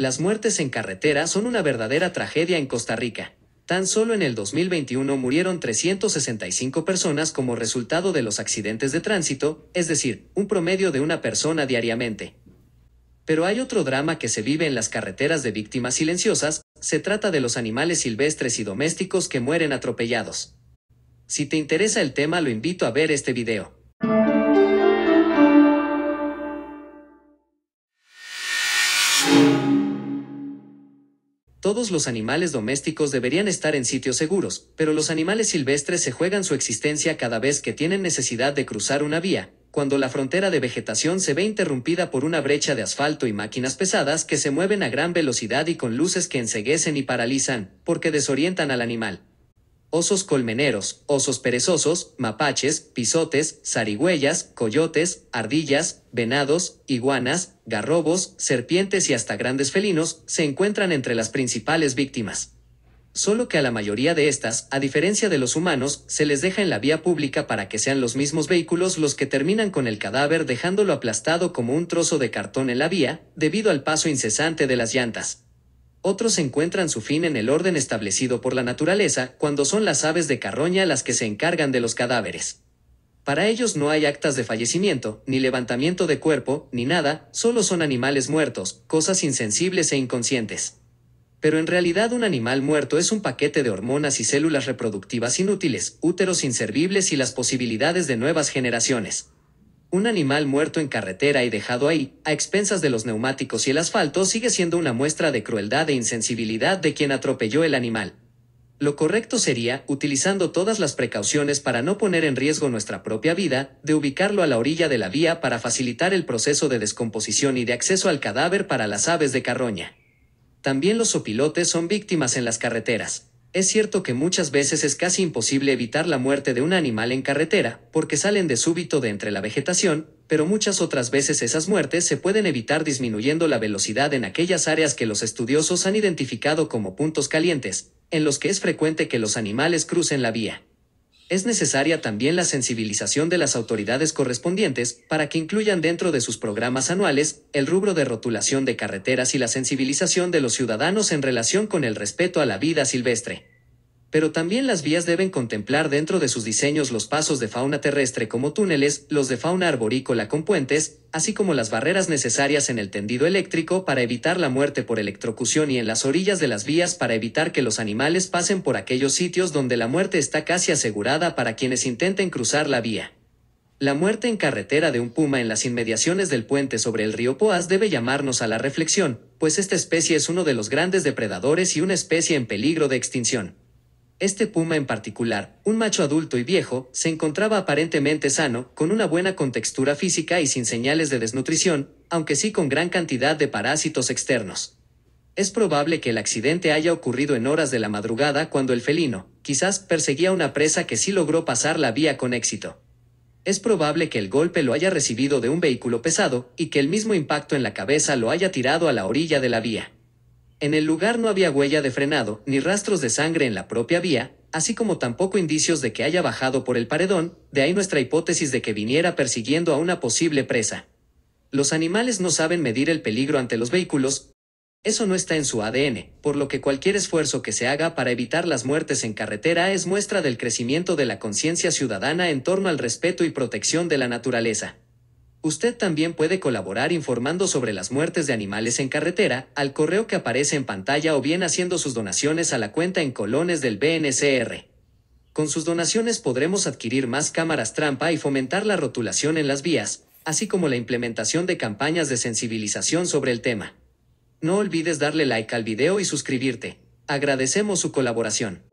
Las muertes en carretera son una verdadera tragedia en Costa Rica. Tan solo en el 2021 murieron 365 personas como resultado de los accidentes de tránsito, es decir, un promedio de una persona diariamente. Pero hay otro drama que se vive en las carreteras de víctimas silenciosas, se trata de los animales silvestres y domésticos que mueren atropellados. Si te interesa el tema lo invito a ver este video. Todos los animales domésticos deberían estar en sitios seguros, pero los animales silvestres se juegan su existencia cada vez que tienen necesidad de cruzar una vía, cuando la frontera de vegetación se ve interrumpida por una brecha de asfalto y máquinas pesadas que se mueven a gran velocidad y con luces que enseguecen y paralizan, porque desorientan al animal osos colmeneros, osos perezosos, mapaches, pisotes, zarigüeyas, coyotes, ardillas, venados, iguanas, garrobos, serpientes y hasta grandes felinos se encuentran entre las principales víctimas. Solo que a la mayoría de estas, a diferencia de los humanos, se les deja en la vía pública para que sean los mismos vehículos los que terminan con el cadáver dejándolo aplastado como un trozo de cartón en la vía, debido al paso incesante de las llantas otros encuentran su fin en el orden establecido por la naturaleza, cuando son las aves de carroña las que se encargan de los cadáveres. Para ellos no hay actas de fallecimiento, ni levantamiento de cuerpo, ni nada, solo son animales muertos, cosas insensibles e inconscientes. Pero en realidad un animal muerto es un paquete de hormonas y células reproductivas inútiles, úteros inservibles y las posibilidades de nuevas generaciones. Un animal muerto en carretera y dejado ahí, a expensas de los neumáticos y el asfalto, sigue siendo una muestra de crueldad e insensibilidad de quien atropelló el animal. Lo correcto sería, utilizando todas las precauciones para no poner en riesgo nuestra propia vida, de ubicarlo a la orilla de la vía para facilitar el proceso de descomposición y de acceso al cadáver para las aves de carroña. También los sopilotes son víctimas en las carreteras. Es cierto que muchas veces es casi imposible evitar la muerte de un animal en carretera, porque salen de súbito de entre la vegetación, pero muchas otras veces esas muertes se pueden evitar disminuyendo la velocidad en aquellas áreas que los estudiosos han identificado como puntos calientes, en los que es frecuente que los animales crucen la vía es necesaria también la sensibilización de las autoridades correspondientes para que incluyan dentro de sus programas anuales el rubro de rotulación de carreteras y la sensibilización de los ciudadanos en relación con el respeto a la vida silvestre pero también las vías deben contemplar dentro de sus diseños los pasos de fauna terrestre como túneles, los de fauna arborícola con puentes, así como las barreras necesarias en el tendido eléctrico para evitar la muerte por electrocución y en las orillas de las vías para evitar que los animales pasen por aquellos sitios donde la muerte está casi asegurada para quienes intenten cruzar la vía. La muerte en carretera de un puma en las inmediaciones del puente sobre el río Poás debe llamarnos a la reflexión, pues esta especie es uno de los grandes depredadores y una especie en peligro de extinción este puma en particular, un macho adulto y viejo, se encontraba aparentemente sano, con una buena contextura física y sin señales de desnutrición, aunque sí con gran cantidad de parásitos externos. Es probable que el accidente haya ocurrido en horas de la madrugada cuando el felino, quizás, perseguía una presa que sí logró pasar la vía con éxito. Es probable que el golpe lo haya recibido de un vehículo pesado y que el mismo impacto en la cabeza lo haya tirado a la orilla de la vía. En el lugar no había huella de frenado, ni rastros de sangre en la propia vía, así como tampoco indicios de que haya bajado por el paredón, de ahí nuestra hipótesis de que viniera persiguiendo a una posible presa. Los animales no saben medir el peligro ante los vehículos, eso no está en su ADN, por lo que cualquier esfuerzo que se haga para evitar las muertes en carretera es muestra del crecimiento de la conciencia ciudadana en torno al respeto y protección de la naturaleza. Usted también puede colaborar informando sobre las muertes de animales en carretera al correo que aparece en pantalla o bien haciendo sus donaciones a la cuenta en colones del BNCR. Con sus donaciones podremos adquirir más cámaras trampa y fomentar la rotulación en las vías, así como la implementación de campañas de sensibilización sobre el tema. No olvides darle like al video y suscribirte. Agradecemos su colaboración.